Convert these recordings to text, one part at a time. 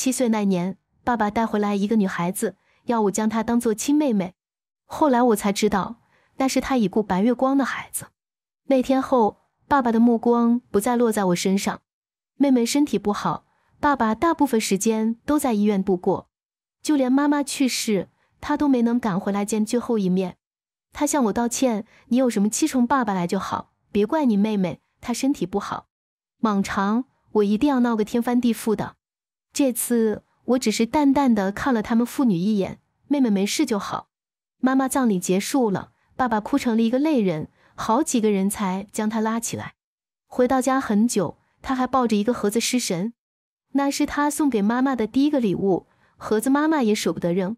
七岁那年，爸爸带回来一个女孩子，要我将她当做亲妹妹。后来我才知道，那是他已故白月光的孩子。那天后，爸爸的目光不再落在我身上。妹妹身体不好，爸爸大部分时间都在医院度过。就连妈妈去世，他都没能赶回来见最后一面。他向我道歉：“你有什么气冲，爸爸来就好，别怪你妹妹，她身体不好。”往常我一定要闹个天翻地覆的。这次我只是淡淡的看了他们父女一眼，妹妹没事就好。妈妈葬礼结束了，爸爸哭成了一个泪人，好几个人才将他拉起来。回到家很久，他还抱着一个盒子失神，那是他送给妈妈的第一个礼物。盒子妈妈也舍不得扔。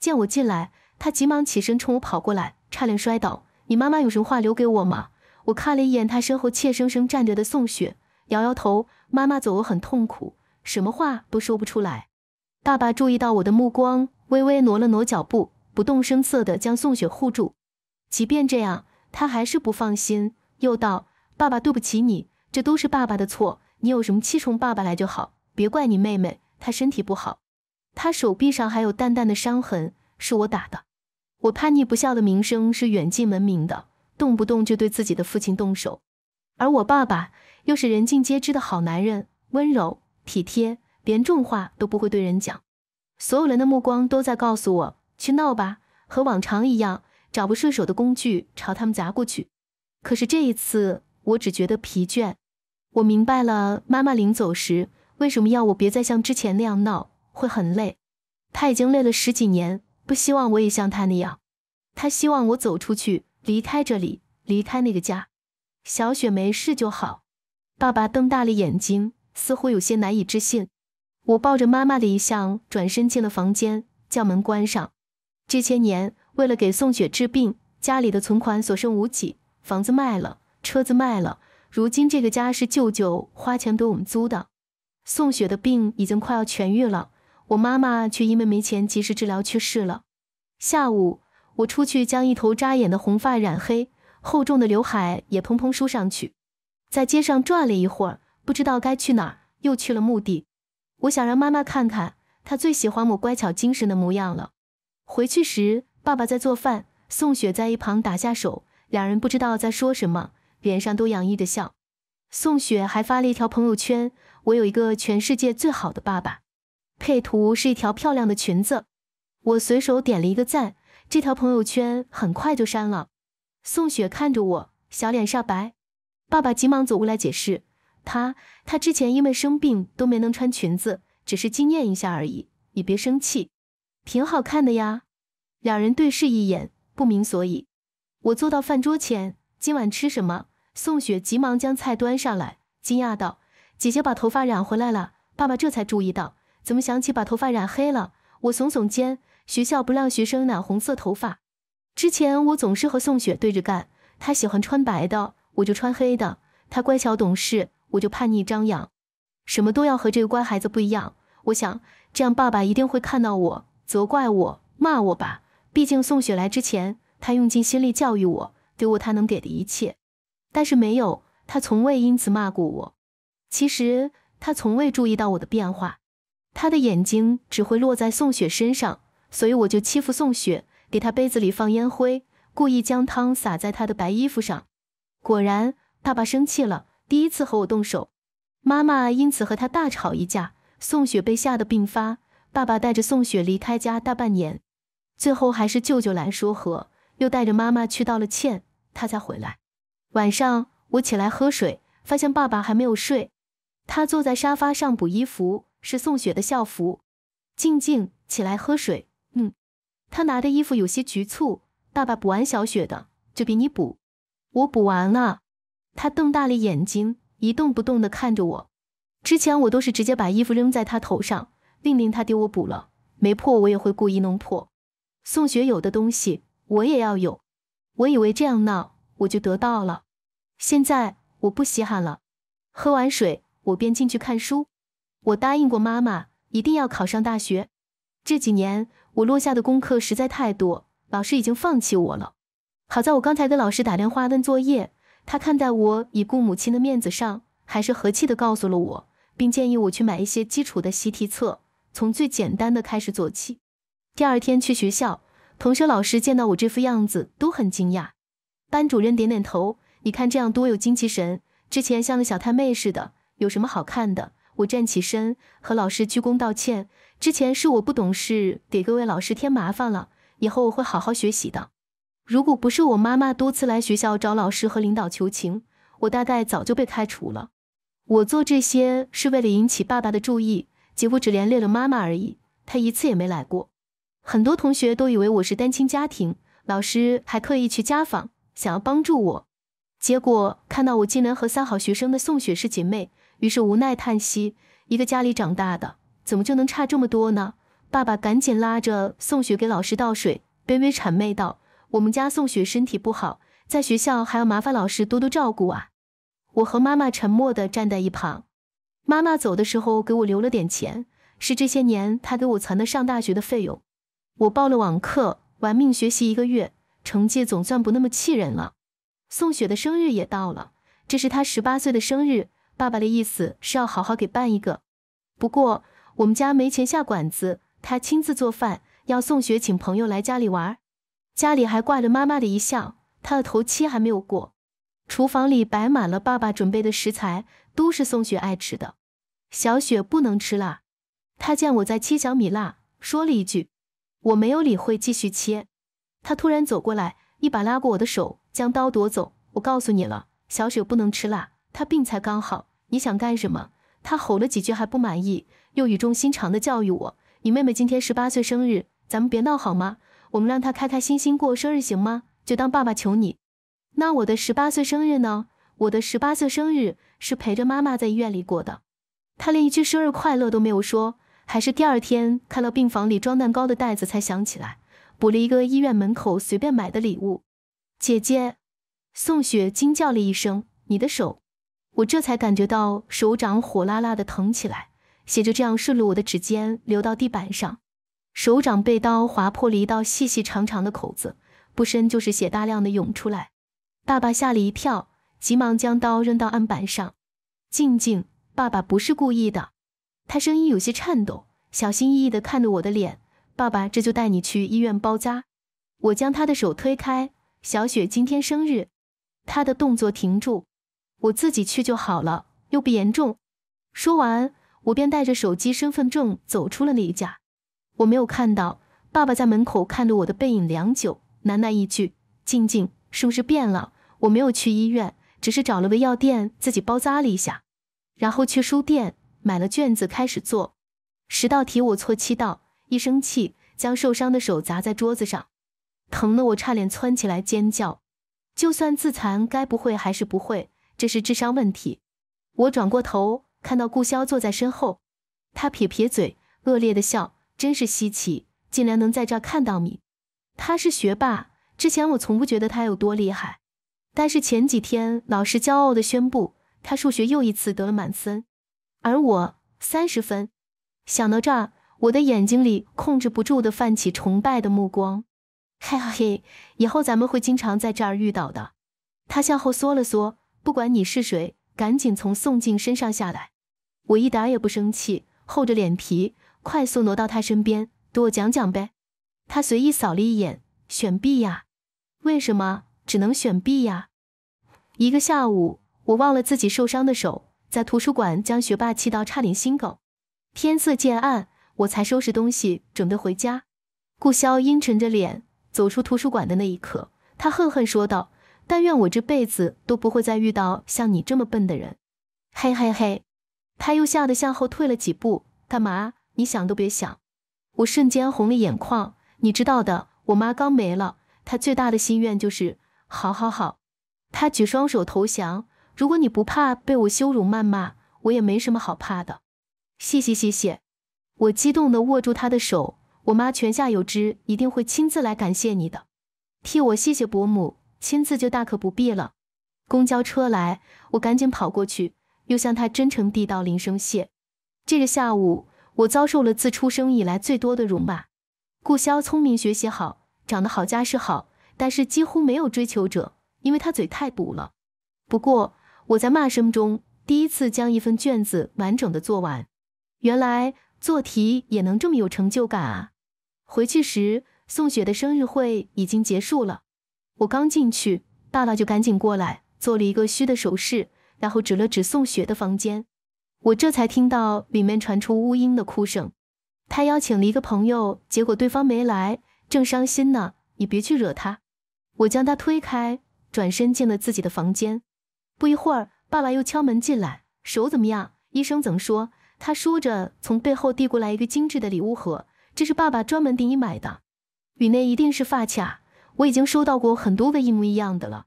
见我进来，他急忙起身冲我跑过来，差点摔倒。你妈妈有什么话留给我吗？我看了一眼他身后怯生生站着的宋雪，摇摇头。妈妈走，我很痛苦。什么话都说不出来。爸爸注意到我的目光，微微挪了挪脚步，不动声色地将宋雪护住。即便这样，他还是不放心，又道：“爸爸，对不起你，这都是爸爸的错。你有什么气，冲爸爸来就好，别怪你妹妹，她身体不好。她手臂上还有淡淡的伤痕，是我打的。我叛逆不孝的名声是远近闻名的，动不动就对自己的父亲动手。而我爸爸又是人尽皆知的好男人，温柔。”体贴，连重话都不会对人讲。所有人的目光都在告诉我：“去闹吧，和往常一样，找不顺手的工具朝他们砸过去。”可是这一次，我只觉得疲倦。我明白了，妈妈临走时为什么要我别再像之前那样闹，会很累。她已经累了十几年，不希望我也像她那样。她希望我走出去，离开这里，离开那个家。小雪没事就好。爸爸瞪大了眼睛。似乎有些难以置信，我抱着妈妈的遗像，转身进了房间，将门关上。这些年，为了给宋雪治病，家里的存款所剩无几，房子卖了，车子卖了，如今这个家是舅舅花钱给我们租的。宋雪的病已经快要痊愈了，我妈妈却因为没钱及时治疗去世了。下午，我出去将一头扎眼的红发染黑，厚重的刘海也蓬蓬梳上去，在街上转了一会儿。不知道该去哪儿，又去了墓地。我想让妈妈看看她最喜欢我乖巧精神的模样了。回去时，爸爸在做饭，宋雪在一旁打下手，两人不知道在说什么，脸上都洋溢着笑。宋雪还发了一条朋友圈：“我有一个全世界最好的爸爸。”配图是一条漂亮的裙子。我随手点了一个赞，这条朋友圈很快就删了。宋雪看着我，小脸煞白。爸爸急忙走过来解释。她她之前因为生病都没能穿裙子，只是惊艳一下而已。你别生气，挺好看的呀。两人对视一眼，不明所以。我坐到饭桌前，今晚吃什么？宋雪急忙将菜端上来，惊讶道：“姐姐把头发染回来了。”爸爸这才注意到，怎么想起把头发染黑了？我耸耸肩，学校不让学生染红色头发。之前我总是和宋雪对着干，她喜欢穿白的，我就穿黑的。她乖巧懂事。我就叛逆张扬，什么都要和这个乖孩子不一样。我想这样，爸爸一定会看到我，责怪我，骂我吧。毕竟宋雪来之前，他用尽心力教育我，给我他能给的一切。但是没有，他从未因此骂过我。其实他从未注意到我的变化，他的眼睛只会落在宋雪身上。所以我就欺负宋雪，给她杯子里放烟灰，故意将汤洒在她的白衣服上。果然，爸爸生气了。第一次和我动手，妈妈因此和他大吵一架。宋雪被吓得病发，爸爸带着宋雪离开家大半年，最后还是舅舅来说和，又带着妈妈去道了歉，他才回来。晚上我起来喝水，发现爸爸还没有睡，他坐在沙发上补衣服，是宋雪的校服。静静起来喝水，嗯，他拿的衣服有些局促。爸爸补完小雪的，就给你补。我补完了。他瞪大了眼睛，一动不动地看着我。之前我都是直接把衣服扔在他头上，命令他给我补了，没破我也会故意弄破。宋雪有的东西我也要有，我以为这样闹我就得到了，现在我不稀罕了。喝完水，我便进去看书。我答应过妈妈，一定要考上大学。这几年我落下的功课实在太多，老师已经放弃我了。好在我刚才跟老师打电话问作业。他看在我已故母亲的面子上，还是和气地告诉了我，并建议我去买一些基础的习题册，从最简单的开始做起。第二天去学校，同学、老师见到我这副样子都很惊讶。班主任点点头：“你看这样多有精气神，之前像个小太妹似的，有什么好看的？”我站起身，和老师鞠躬道歉：“之前是我不懂事，给各位老师添麻烦了，以后我会好好学习的。”如果不是我妈妈多次来学校找老师和领导求情，我大概早就被开除了。我做这些是为了引起爸爸的注意，结果只连累了妈妈而已。她一次也没来过。很多同学都以为我是单亲家庭，老师还刻意去家访，想要帮助我。结果看到我竟然和三好学生的宋雪是姐妹，于是无奈叹息：一个家里长大的，怎么就能差这么多呢？爸爸赶紧拉着宋雪给老师倒水，卑微谄媚道。我们家宋雪身体不好，在学校还要麻烦老师多多照顾啊！我和妈妈沉默地站在一旁。妈妈走的时候给我留了点钱，是这些年她给我攒的上大学的费用。我报了网课，玩命学习一个月，成绩总算不那么气人了。宋雪的生日也到了，这是她十八岁的生日。爸爸的意思是要好好给办一个，不过我们家没钱下馆子，她亲自做饭，要宋雪请朋友来家里玩。家里还挂着妈妈的遗像，她的头七还没有过。厨房里摆满了爸爸准备的食材，都是宋雪爱吃的。小雪不能吃辣，她见我在切小米辣，说了一句，我没有理会，继续切。他突然走过来，一把拉过我的手，将刀夺走。我告诉你了，小雪不能吃辣，她病才刚好。你想干什么？他吼了几句还不满意，又语重心长的教育我：你妹妹今天十八岁生日，咱们别闹好吗？我们让他开开心心过生日行吗？就当爸爸求你。那我的十八岁生日呢？我的十八岁生日是陪着妈妈在医院里过的，她连一句生日快乐都没有说，还是第二天看到病房里装蛋糕的袋子才想起来，补了一个医院门口随便买的礼物。姐姐，宋雪惊叫了一声：“你的手！”我这才感觉到手掌火辣辣的疼起来，血就这样顺着我的指尖流到地板上。手掌被刀划破了一道细细长长的口子，不深，就是血大量的涌出来。爸爸吓了一跳，急忙将刀扔到案板上。静静，爸爸不是故意的。他声音有些颤抖，小心翼翼的看着我的脸。爸爸这就带你去医院包扎。我将他的手推开。小雪今天生日，他的动作停住。我自己去就好了，又不严重。说完，我便带着手机、身份证走出了那一家。我没有看到爸爸在门口看着我的背影良久，喃喃一句：“静静是不是变了？”我没有去医院，只是找了个药店自己包扎了一下，然后去书店买了卷子开始做。十道题我错七道，一生气将受伤的手砸在桌子上，疼得我差点窜起来尖叫。就算自残，该不会还是不会？这是智商问题。我转过头看到顾霄坐在身后，他撇撇嘴，恶劣的笑。真是稀奇，竟然能在这儿看到你。他是学霸，之前我从不觉得他有多厉害，但是前几天老师骄傲地宣布，他数学又一次得了满分，而我三十分。想到这儿，我的眼睛里控制不住地泛起崇拜的目光。嘿嘿嘿，以后咱们会经常在这儿遇到的。他向后缩了缩，不管你是谁，赶紧从宋静身上下来。我一点也不生气，厚着脸皮。快速挪到他身边，给我讲讲呗。他随意扫了一眼，选 B 呀？为什么只能选 B 呀？一个下午，我忘了自己受伤的手，在图书馆将学霸气到差点心梗。天色渐暗，我才收拾东西准备回家。顾霄阴沉着脸走出图书馆的那一刻，他恨恨说道：“但愿我这辈子都不会再遇到像你这么笨的人。”嘿嘿嘿，他又吓得向后退了几步，干嘛？你想都别想！我瞬间红了眼眶。你知道的，我妈刚没了，她最大的心愿就是好好好。她举双手投降。如果你不怕被我羞辱谩骂，我也没什么好怕的。谢谢谢谢！我激动地握住她的手。我妈泉下有知，一定会亲自来感谢你的。替我谢谢伯母，亲自就大可不必了。公交车来，我赶紧跑过去，又向她真诚地道了一声谢。这个下午。我遭受了自出生以来最多的辱骂。顾霄聪明，学习好，长得好，家世好，但是几乎没有追求者，因为他嘴太毒了。不过，我在骂声中第一次将一份卷子完整的做完。原来做题也能这么有成就感啊！回去时，宋雪的生日会已经结束了。我刚进去，爸爸就赶紧过来，做了一个虚的手势，然后指了指宋雪的房间。我这才听到里面传出乌英的哭声，他邀请了一个朋友，结果对方没来，正伤心呢。你别去惹他。我将他推开，转身进了自己的房间。不一会儿，爸爸又敲门进来，手怎么样？医生怎么说？他说着，从背后递过来一个精致的礼物盒，这是爸爸专门给你买的。里面一定是发卡，我已经收到过很多个一模一样的了。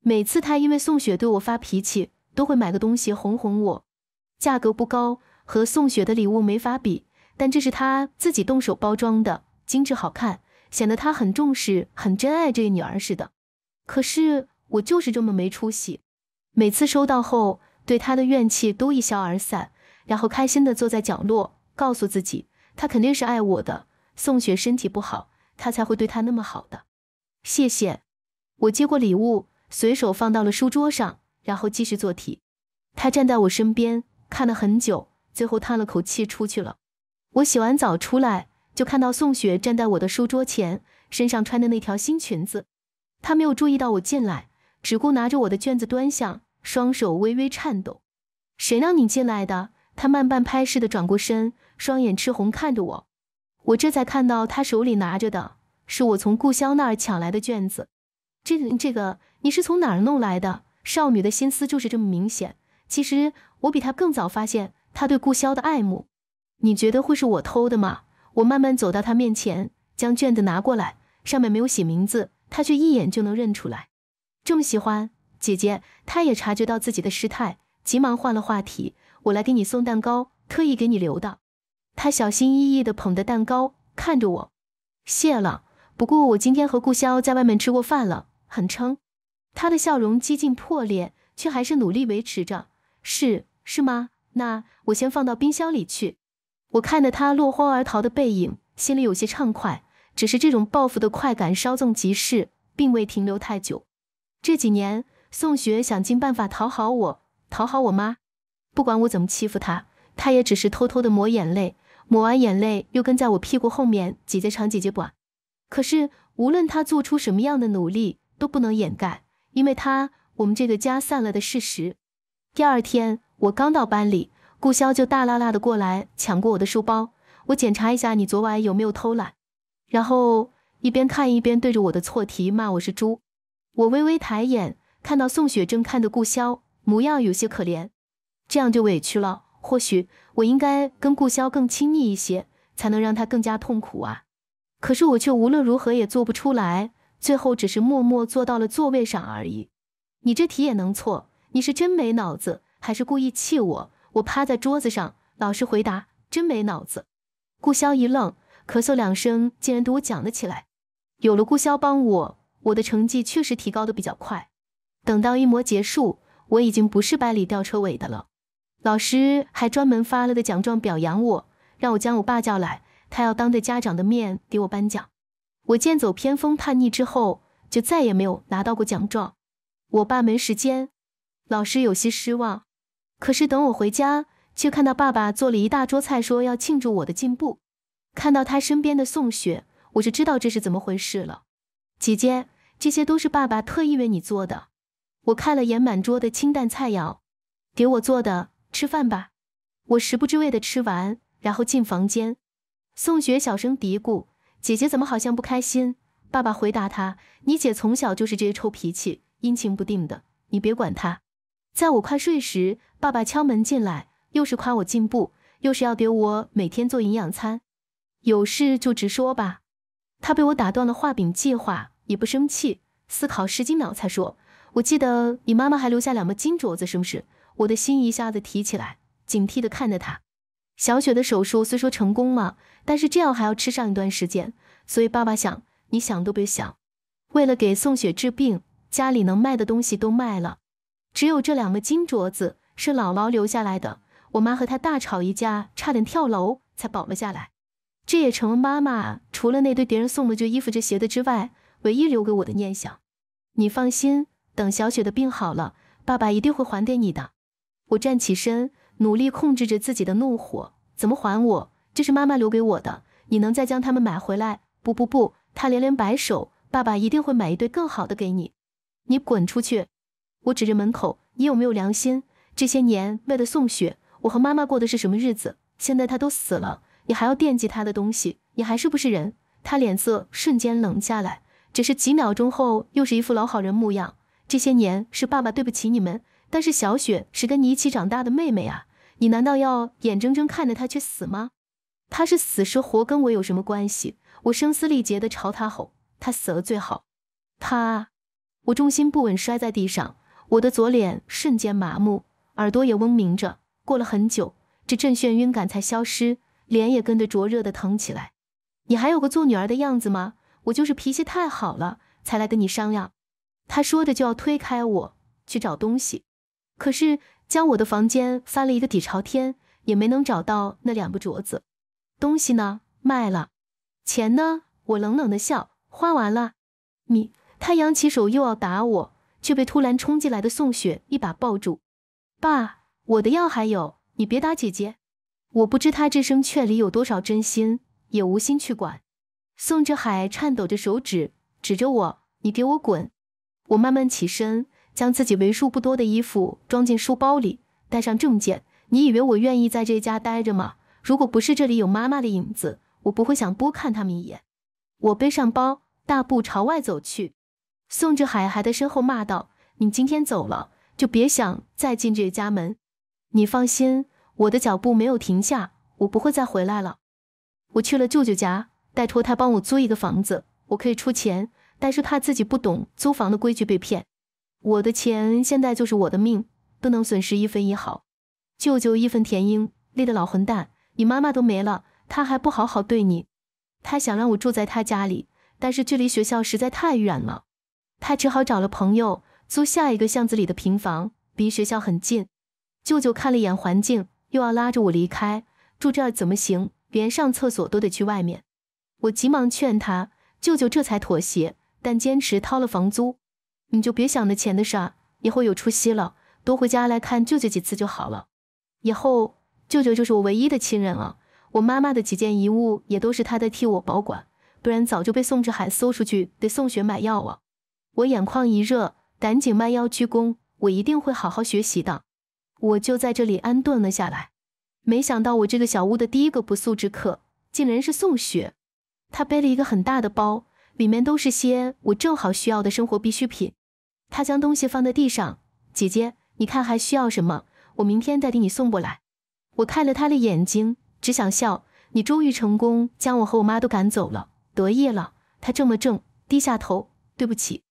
每次他因为宋雪对我发脾气，都会买个东西哄哄我。价格不高，和宋雪的礼物没法比，但这是他自己动手包装的，精致好看，显得他很重视、很珍爱这个女儿似的。可是我就是这么没出息，每次收到后，对他的怨气都一消而散，然后开心的坐在角落，告诉自己，他肯定是爱我的。宋雪身体不好，他才会对她那么好的。谢谢，我接过礼物，随手放到了书桌上，然后继续做题。他站在我身边。看了很久，最后叹了口气出去了。我洗完澡出来，就看到宋雪站在我的书桌前，身上穿的那条新裙子。她没有注意到我进来，只顾拿着我的卷子端详，双手微微颤抖。谁让你进来的？她慢半拍似的转过身，双眼赤红看着我。我这才看到她手里拿着的是我从顾霄那儿抢来的卷子。这、这个你是从哪儿弄来的？少女的心思就是这么明显。其实。我比他更早发现他对顾霄的爱慕，你觉得会是我偷的吗？我慢慢走到他面前，将卷子拿过来，上面没有写名字，他却一眼就能认出来。这么喜欢姐姐，他也察觉到自己的失态，急忙换了话题。我来给你送蛋糕，特意给你留的。他小心翼翼地捧着蛋糕，看着我。谢了，不过我今天和顾霄在外面吃过饭了，很撑。他的笑容几近破裂，却还是努力维持着。是。是吗？那我先放到冰箱里去。我看着他落荒而逃的背影，心里有些畅快。只是这种报复的快感稍纵即逝，并未停留太久。这几年，宋雪想尽办法讨好我，讨好我妈。不管我怎么欺负她，她也只是偷偷的抹眼泪，抹完眼泪又跟在我屁股后面，姐姐长姐姐短。可是，无论她做出什么样的努力，都不能掩盖，因为她我们这个家散了的事实。第二天。我刚到班里，顾霄就大啦啦的过来抢过我的书包，我检查一下你昨晚有没有偷懒，然后一边看一边对着我的错题骂我是猪。我微微抬眼，看到宋雪正看着顾霄，模样有些可怜，这样就委屈了。或许我应该跟顾霄更亲密一些，才能让他更加痛苦啊。可是我却无论如何也做不出来，最后只是默默坐到了座位上而已。你这题也能错，你是真没脑子。还是故意气我，我趴在桌子上，老实回答：“真没脑子。”顾霄一愣，咳嗽两声，竟然对我讲了起来。有了顾霄帮我，我的成绩确实提高的比较快。等到一模结束，我已经不是班里吊车尾的了。老师还专门发了个奖状表扬我，让我将我爸叫来，他要当着家长的面给我颁奖。我剑走偏锋叛逆之后，就再也没有拿到过奖状。我爸没时间，老师有些失望。可是等我回家，却看到爸爸做了一大桌菜，说要庆祝我的进步。看到他身边的宋雪，我就知道这是怎么回事了。姐姐，这些都是爸爸特意为你做的。我看了眼满桌的清淡菜肴，给我做的，吃饭吧。我食不知味的吃完，然后进房间。宋雪小声嘀咕：“姐姐怎么好像不开心？”爸爸回答他：“你姐从小就是这些臭脾气，阴晴不定的，你别管她。”在我快睡时，爸爸敲门进来，又是夸我进步，又是要给我每天做营养餐。有事就直说吧。他被我打断了画饼计划，也不生气，思考十几秒才说：“我记得你妈妈还留下两个金镯子，是不是？”我的心一下子提起来，警惕地看着他。小雪的手术虽说成功了，但是这样还要吃上一段时间，所以爸爸想，你想都别想。为了给宋雪治病，家里能卖的东西都卖了。只有这两个金镯子是姥姥留下来的，我妈和她大吵一架，差点跳楼，才保了下来。这也成了妈妈除了那对别人送的旧衣服、旧鞋子之外，唯一留给我的念想。你放心，等小雪的病好了，爸爸一定会还给你的。我站起身，努力控制着自己的怒火。怎么还我？这是妈妈留给我的，你能再将它们买回来？不不不！他连连摆手。爸爸一定会买一对更好的给你。你滚出去！我指着门口：“你有没有良心？这些年为了宋雪，我和妈妈过的是什么日子？现在她都死了，你还要惦记她的东西？你还是不是人？”他脸色瞬间冷下来，只是几秒钟后，又是一副老好人模样。这些年是爸爸对不起你们，但是小雪是跟你一起长大的妹妹啊，你难道要眼睁睁看着她去死吗？她是死是活跟我有什么关系？我声嘶力竭地朝他吼：“她死了最好。”她……我重心不稳，摔在地上。我的左脸瞬间麻木，耳朵也嗡鸣着。过了很久，这阵眩晕感才消失，脸也跟着灼热的疼起来。你还有个做女儿的样子吗？我就是脾气太好了，才来跟你商量。他说着就要推开我去找东西，可是将我的房间翻了一个底朝天，也没能找到那两个镯子。东西呢？卖了？钱呢？我冷冷的笑，花完了。你？他扬起手又要打我。却被突然冲进来的宋雪一把抱住。爸，我的药还有，你别打姐姐。我不知他这声劝离有多少真心，也无心去管。宋志海颤抖着手指指着我：“你给我滚！”我慢慢起身，将自己为数不多的衣服装进书包里，带上证件。你以为我愿意在这家待着吗？如果不是这里有妈妈的影子，我不会想多看他们一眼。我背上包，大步朝外走去。宋志海还在身后骂道：“你今天走了，就别想再进这家门。你放心，我的脚步没有停下，我不会再回来了。我去了舅舅家，拜托他帮我租一个房子，我可以出钱，但是怕自己不懂租房的规矩被骗。我的钱现在就是我的命，不能损失一分一毫。”舅舅义愤填膺：“那个老混蛋，你妈妈都没了，他还不好好对你？他想让我住在他家里，但是距离学校实在太远了。”他只好找了朋友租下一个巷子里的平房，离学校很近。舅舅看了一眼环境，又要拉着我离开，住这儿怎么行？连上厕所都得去外面。我急忙劝他，舅舅这才妥协，但坚持掏了房租。你就别想着钱的事儿，以后有出息了，多回家来看舅舅几次就好了。以后舅舅就是我唯一的亲人了。我妈妈的几件遗物也都是他在替我保管，不然早就被宋志海搜出去得送血买药了。我眼眶一热，赶紧弯腰鞠躬。我一定会好好学习的。我就在这里安顿了下来。没想到我这个小屋的第一个不速之客，竟然是宋雪。她背了一个很大的包，里面都是些我正好需要的生活必需品。她将东西放在地上，姐姐，你看还需要什么？我明天再给你送过来。我看了她的眼睛，只想笑。你终于成功将我和我妈都赶走了，得意了。她怔了怔，低下头，对不起。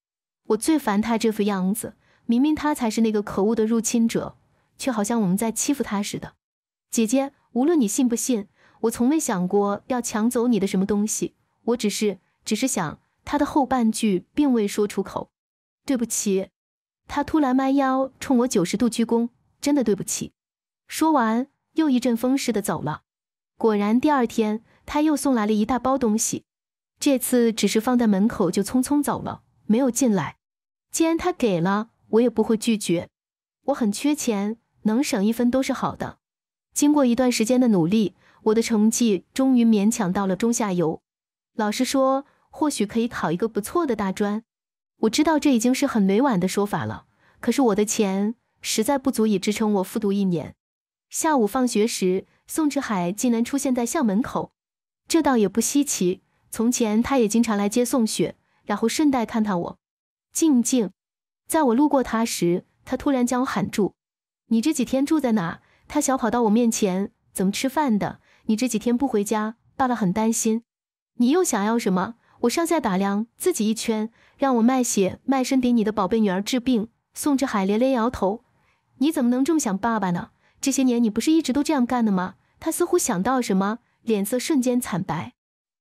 我最烦他这副样子，明明他才是那个可恶的入侵者，却好像我们在欺负他似的。姐姐，无论你信不信，我从未想过要抢走你的什么东西，我只是……只是想……他的后半句并未说出口。对不起。他突然弯腰冲我九十度鞠躬，真的对不起。说完，又一阵风似的走了。果然，第二天他又送来了一大包东西，这次只是放在门口就匆匆走了，没有进来。既然他给了，我也不会拒绝。我很缺钱，能省一分都是好的。经过一段时间的努力，我的成绩终于勉强到了中下游。老实说，或许可以考一个不错的大专。我知道这已经是很委婉的说法了，可是我的钱实在不足以支撑我复读一年。下午放学时，宋志海竟然出现在校门口，这倒也不稀奇。从前他也经常来接宋雪，然后顺带看看我。静静，在我路过他时，他突然将我喊住：“你这几天住在哪？”他小跑到我面前：“怎么吃饭的？你这几天不回家，爸爸很担心。你又想要什么？”我上下打量自己一圈，让我卖血卖身给你的宝贝女儿治病。宋志海连连摇头：“你怎么能这么想爸爸呢？这些年你不是一直都这样干的吗？”他似乎想到什么，脸色瞬间惨白：“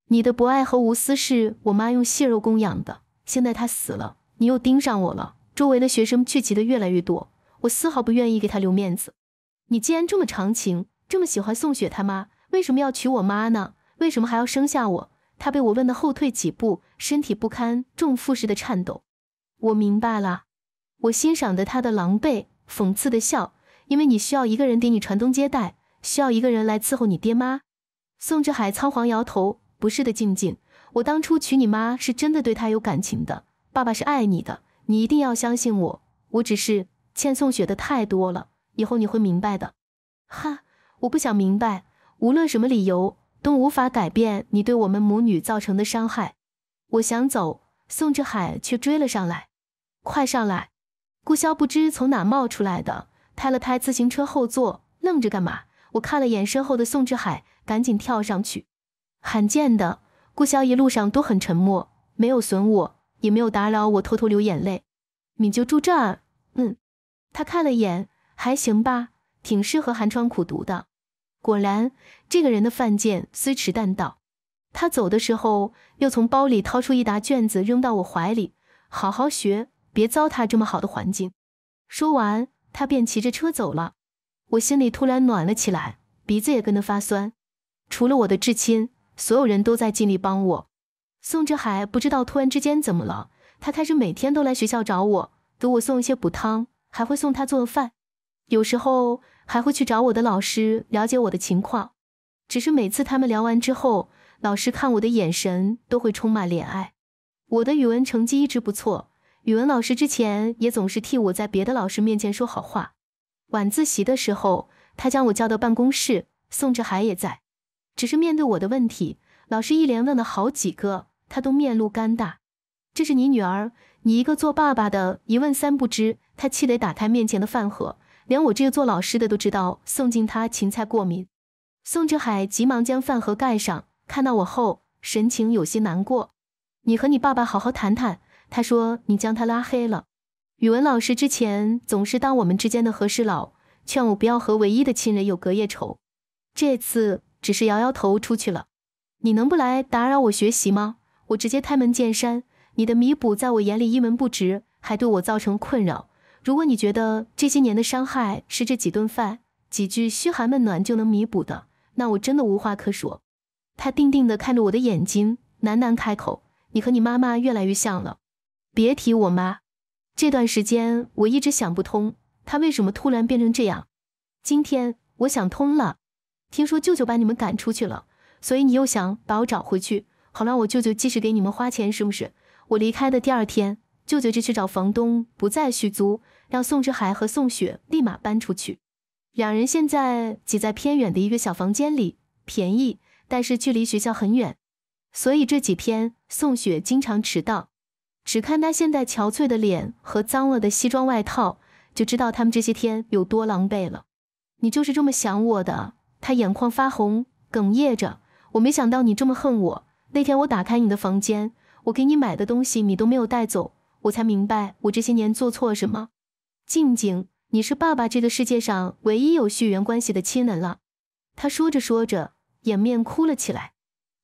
你的博爱和无私是我妈用蟹肉供养的，现在她死了。”你又盯上我了。周围的学生聚集的越来越多，我丝毫不愿意给他留面子。你既然这么长情，这么喜欢宋雪他妈，为什么要娶我妈呢？为什么还要生下我？他被我问的后退几步，身体不堪重负似的颤抖。我明白了，我欣赏的他的狼狈，讽刺的笑。因为你需要一个人给你传宗接代，需要一个人来伺候你爹妈。宋志海仓皇摇头：“不是的，静静，我当初娶你妈是真的对她有感情的。”爸爸是爱你的，你一定要相信我。我只是欠宋雪的太多了，以后你会明白的。哈，我不想明白。无论什么理由都无法改变你对我们母女造成的伤害。我想走，宋志海却追了上来。快上来！顾霄不知从哪冒出来的，拍了拍自行车后座，愣着干嘛？我看了眼身后的宋志海，赶紧跳上去。罕见的，顾霄一路上都很沉默，没有损我。也没有打扰我偷偷流眼泪，你就住这儿。嗯，他看了眼，还行吧，挺适合寒窗苦读的。果然，这个人的犯贱虽迟但到。他走的时候，又从包里掏出一沓卷子扔到我怀里，好好学，别糟蹋这么好的环境。说完，他便骑着车走了。我心里突然暖了起来，鼻子也跟着发酸。除了我的至亲，所有人都在尽力帮我。宋志海不知道突然之间怎么了，他开始每天都来学校找我，给我送一些补汤，还会送他做饭，有时候还会去找我的老师了解我的情况。只是每次他们聊完之后，老师看我的眼神都会充满怜爱。我的语文成绩一直不错，语文老师之前也总是替我在别的老师面前说好话。晚自习的时候，他将我叫到办公室，宋志海也在，只是面对我的问题，老师一连问了好几个。他都面露尴尬，这是你女儿，你一个做爸爸的，一问三不知。他气得打开面前的饭盒，连我这个做老师的都知道宋静她芹菜过敏。宋志海急忙将饭盒盖上，看到我后神情有些难过。你和你爸爸好好谈谈。他说你将他拉黑了。语文老师之前总是当我们之间的和事佬，劝我不要和唯一的亲人有隔夜仇。这次只是摇摇头出去了。你能不来打扰我学习吗？我直接开门见山，你的弥补在我眼里一文不值，还对我造成困扰。如果你觉得这些年的伤害是这几顿饭、几句嘘寒问暖就能弥补的，那我真的无话可说。他定定地看着我的眼睛，喃喃开口：“你和你妈妈越来越像了，别提我妈。这段时间我一直想不通，她为什么突然变成这样。今天我想通了，听说舅舅把你们赶出去了，所以你又想把我找回去。”好让我舅舅继续给你们花钱，是不是？我离开的第二天，舅舅就去找房东，不再续租，让宋志海和宋雪立马搬出去。两人现在挤在偏远的一个小房间里，便宜，但是距离学校很远，所以这几天宋雪经常迟到。只看她现在憔悴的脸和脏了的西装外套，就知道他们这些天有多狼狈了。你就是这么想我的？他眼眶发红，哽咽着：“我没想到你这么恨我。”那天我打开你的房间，我给你买的东西你都没有带走，我才明白我这些年做错了什么。静静，你是爸爸这个世界上唯一有血缘关系的亲人了。他说着说着，掩面哭了起来。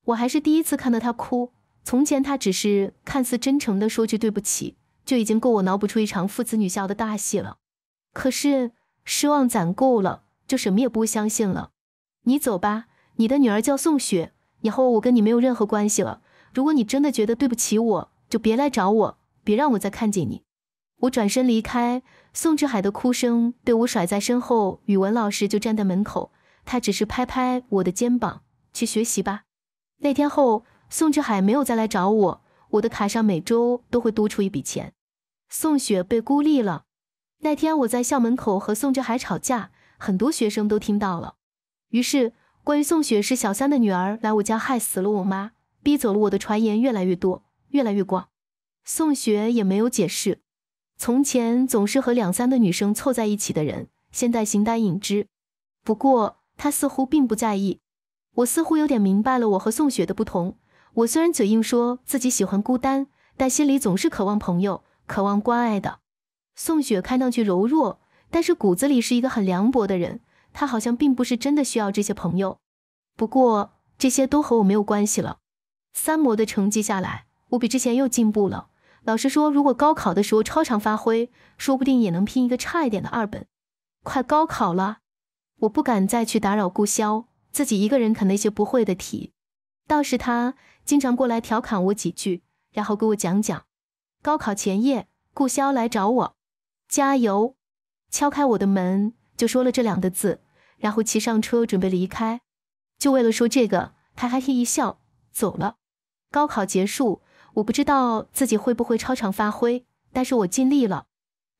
我还是第一次看到他哭。从前他只是看似真诚的说句对不起，就已经够我脑补出一场父子女孝的大戏了。可是失望攒够了，就什么也不相信了。你走吧，你的女儿叫宋雪。以后我跟你没有任何关系了。如果你真的觉得对不起我，就别来找我，别让我再看见你。我转身离开，宋志海的哭声被我甩在身后。语文老师就站在门口，他只是拍拍我的肩膀：“去学习吧。”那天后，宋志海没有再来找我。我的卡上每周都会多出一笔钱。宋雪被孤立了。那天我在校门口和宋志海吵架，很多学生都听到了。于是。关于宋雪是小三的女儿，来我家害死了我妈，逼走了我的传言越来越多，越来越广。宋雪也没有解释。从前总是和两三个女生凑在一起的人，现在形单影只。不过她似乎并不在意。我似乎有点明白了我和宋雪的不同。我虽然嘴硬说自己喜欢孤单，但心里总是渴望朋友，渴望关爱的。宋雪看上去柔弱，但是骨子里是一个很凉薄的人。他好像并不是真的需要这些朋友，不过这些都和我没有关系了。三模的成绩下来，我比之前又进步了。老师说，如果高考的时候超常发挥，说不定也能拼一个差一点的二本。快高考了，我不敢再去打扰顾潇，自己一个人啃那些不会的题。倒是他经常过来调侃我几句，然后给我讲讲。高考前夜，顾潇来找我，加油！敲开我的门，就说了这两个字。然后骑上车准备离开，就为了说这个，他嘿嘿一笑走了。高考结束，我不知道自己会不会超常发挥，但是我尽力了。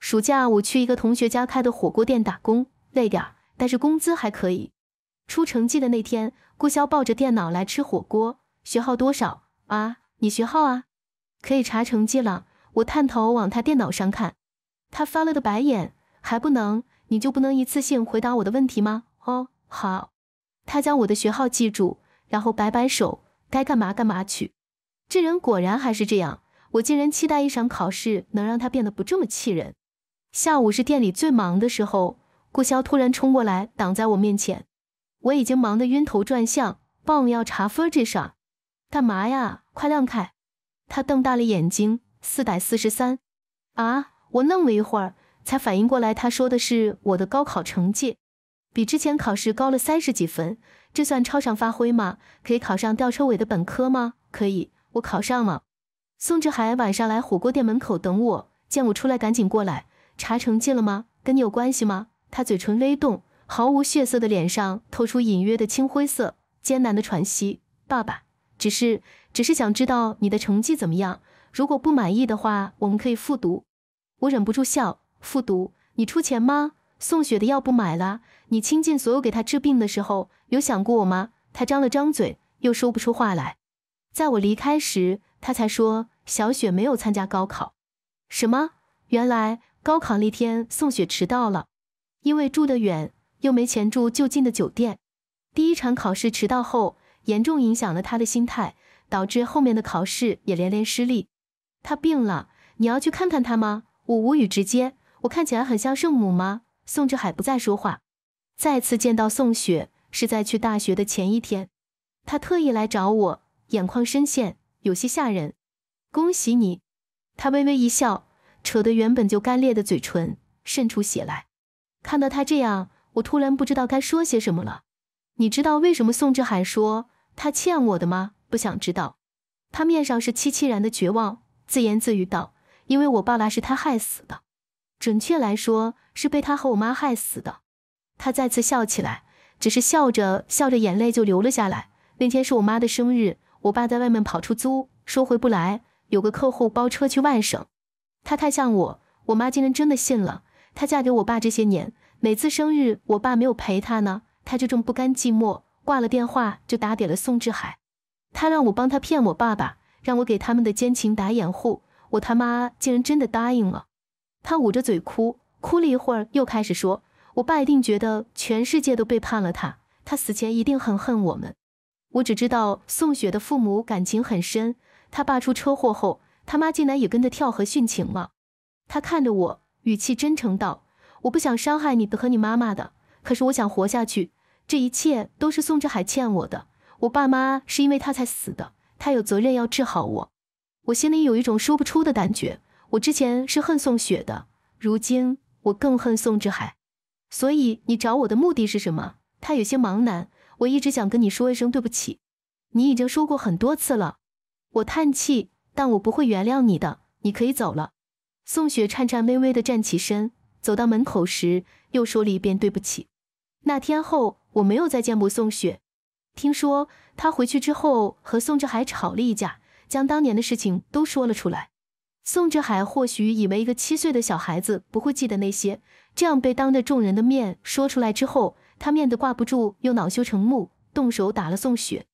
暑假我去一个同学家开的火锅店打工，累点儿，但是工资还可以。出成绩的那天，顾潇抱着电脑来吃火锅，学号多少啊？你学号啊？可以查成绩了。我探头往他电脑上看，他翻了个白眼，还不能？你就不能一次性回答我的问题吗？哦，好。他将我的学号记住，然后摆摆手，该干嘛干嘛去。这人果然还是这样。我竟然期待一场考试能让他变得不这么气人。下午是店里最忙的时候，顾霄突然冲过来挡在我面前。我已经忙得晕头转向，忘了要查分这事儿，干嘛呀？快让开！他瞪大了眼睛，四百四十三。啊！我愣了一会儿，才反应过来，他说的是我的高考成绩。比之前考试高了三十几分，这算超常发挥吗？可以考上吊车尾的本科吗？可以，我考上了。宋志海晚上来火锅店门口等我，见我出来赶紧过来。查成绩了吗？跟你有关系吗？他嘴唇微动，毫无血色的脸上透出隐约的青灰色，艰难的喘息。爸爸，只是，只是想知道你的成绩怎么样。如果不满意的话，我们可以复读。我忍不住笑，复读，你出钱吗？宋雪的药不买了，你倾尽所有给她治病的时候，有想过我吗？他张了张嘴，又说不出话来。在我离开时，他才说小雪没有参加高考。什么？原来高考那天宋雪迟到了，因为住得远又没钱住就近的酒店。第一场考试迟到后，严重影响了他的心态，导致后面的考试也连连失利。他病了，你要去看看他吗？我无语，直接，我看起来很像圣母吗？宋志海不再说话。再次见到宋雪是在去大学的前一天，他特意来找我，眼眶深陷，有些吓人。恭喜你，他微微一笑，扯得原本就干裂的嘴唇渗出血来。看到他这样，我突然不知道该说些什么了。你知道为什么宋志海说他欠我的吗？不想知道。他面上是凄凄然的绝望，自言自语道：“因为我爸爸是他害死的。”准确来说，是被他和我妈害死的。他再次笑起来，只是笑着笑着，眼泪就流了下来。那天是我妈的生日，我爸在外面跑出租，说回不来，有个客户包车去外省。他太像我，我妈竟然真的信了。她嫁给我爸这些年，每次生日我爸没有陪她呢，她就这么不甘寂寞，挂了电话就打给了宋志海。他让我帮他骗我爸爸，让我给他们的奸情打掩护。我他妈竟然真的答应了。他捂着嘴哭，哭了一会儿，又开始说：“我爸一定觉得全世界都背叛了他，他死前一定很恨我们。”我只知道宋雪的父母感情很深，他爸出车祸后，他妈竟然也跟着跳河殉情了。他看着我，语气真诚道：“我不想伤害你的和你妈妈的，可是我想活下去。这一切都是宋志海欠我的，我爸妈是因为他才死的，他有责任要治好我。”我心里有一种说不出的感觉。我之前是恨宋雪的，如今我更恨宋志海。所以你找我的目的是什么？他有些茫然。我一直想跟你说一声对不起，你已经说过很多次了。我叹气，但我不会原谅你的。你可以走了。宋雪颤颤巍巍地站起身，走到门口时又说了一遍对不起。那天后，我没有再见过宋雪。听说她回去之后和宋志海吵了一架，将当年的事情都说了出来。宋志海或许以为一个七岁的小孩子不会记得那些，这样被当着众人的面说出来之后，他面子挂不住，又恼羞成怒，动手打了宋雪。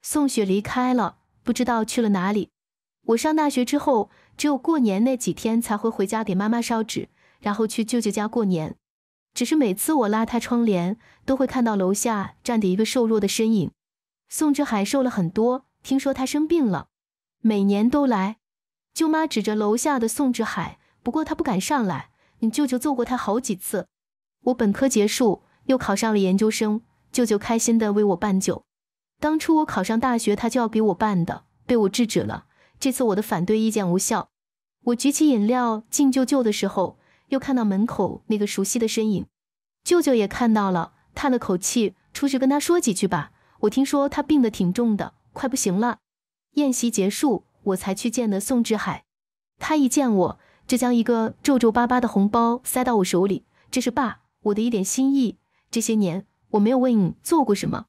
宋雪离开了，不知道去了哪里。我上大学之后，只有过年那几天才会回家给妈妈烧纸，然后去舅舅家过年。只是每次我拉开窗帘，都会看到楼下站着一个瘦弱的身影。宋志海瘦了很多，听说他生病了，每年都来。舅妈指着楼下的宋志海，不过他不敢上来。你舅舅揍过他好几次。我本科结束，又考上了研究生。舅舅开心地为我办酒。当初我考上大学，他就要给我办的，被我制止了。这次我的反对意见无效。我举起饮料敬舅舅的时候，又看到门口那个熟悉的身影。舅舅也看到了，叹了口气，出去跟他说几句吧。我听说他病得挺重的，快不行了。宴席结束。我才去见的宋志海，他一见我，就将一个皱皱巴巴的红包塞到我手里。这是爸我的一点心意。这些年我没有为你做过什么，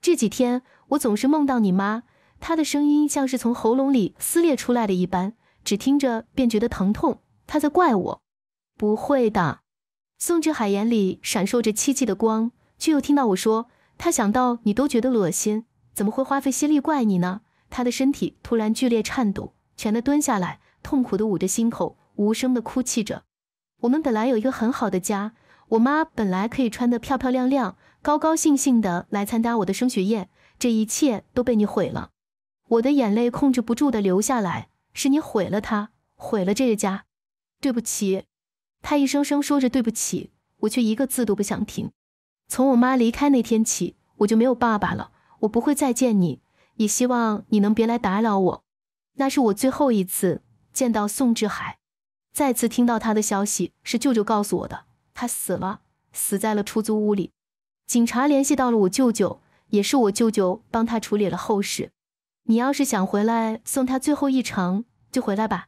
这几天我总是梦到你妈，她的声音像是从喉咙里撕裂出来的一般，只听着便觉得疼痛。他在怪我？不会的。宋志海眼里闪烁着凄凄的光，却又听到我说，他想到你都觉得恶心，怎么会花费心力怪你呢？他的身体突然剧烈颤抖，蜷的蹲下来，痛苦的捂着心口，无声的哭泣着。我们本来有一个很好的家，我妈本来可以穿得漂漂亮亮，高高兴兴的来参加我的升学宴，这一切都被你毁了。我的眼泪控制不住的流下来，是你毁了她，毁了这个家。对不起，他一声声说着对不起，我却一个字都不想听。从我妈离开那天起，我就没有爸爸了，我不会再见你。也希望你能别来打扰我。那是我最后一次见到宋志海，再次听到他的消息是舅舅告诉我的。他死了，死在了出租屋里。警察联系到了我舅舅，也是我舅舅帮他处理了后事。你要是想回来送他最后一程，就回来吧。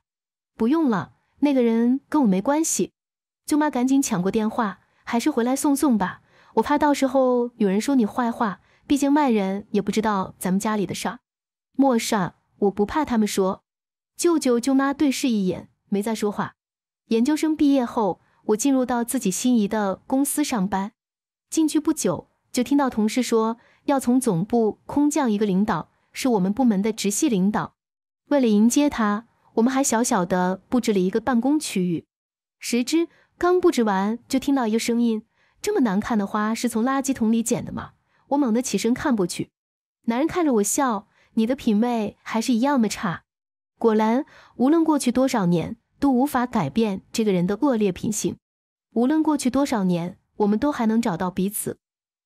不用了，那个人跟我没关系。舅妈，赶紧抢过电话，还是回来送送吧。我怕到时候有人说你坏话。毕竟外人也不知道咱们家里的事儿，没事，我不怕他们说。舅舅、舅妈对视一眼，没再说话。研究生毕业后，我进入到自己心仪的公司上班。进去不久，就听到同事说要从总部空降一个领导，是我们部门的直系领导。为了迎接他，我们还小小的布置了一个办公区域。谁知刚布置完，就听到一个声音：“这么难看的花是从垃圾桶里捡的吗？”我猛地起身看过去，男人看着我笑：“你的品味还是一样的差。”果然，无论过去多少年，都无法改变这个人的恶劣品性。无论过去多少年，我们都还能找到彼此。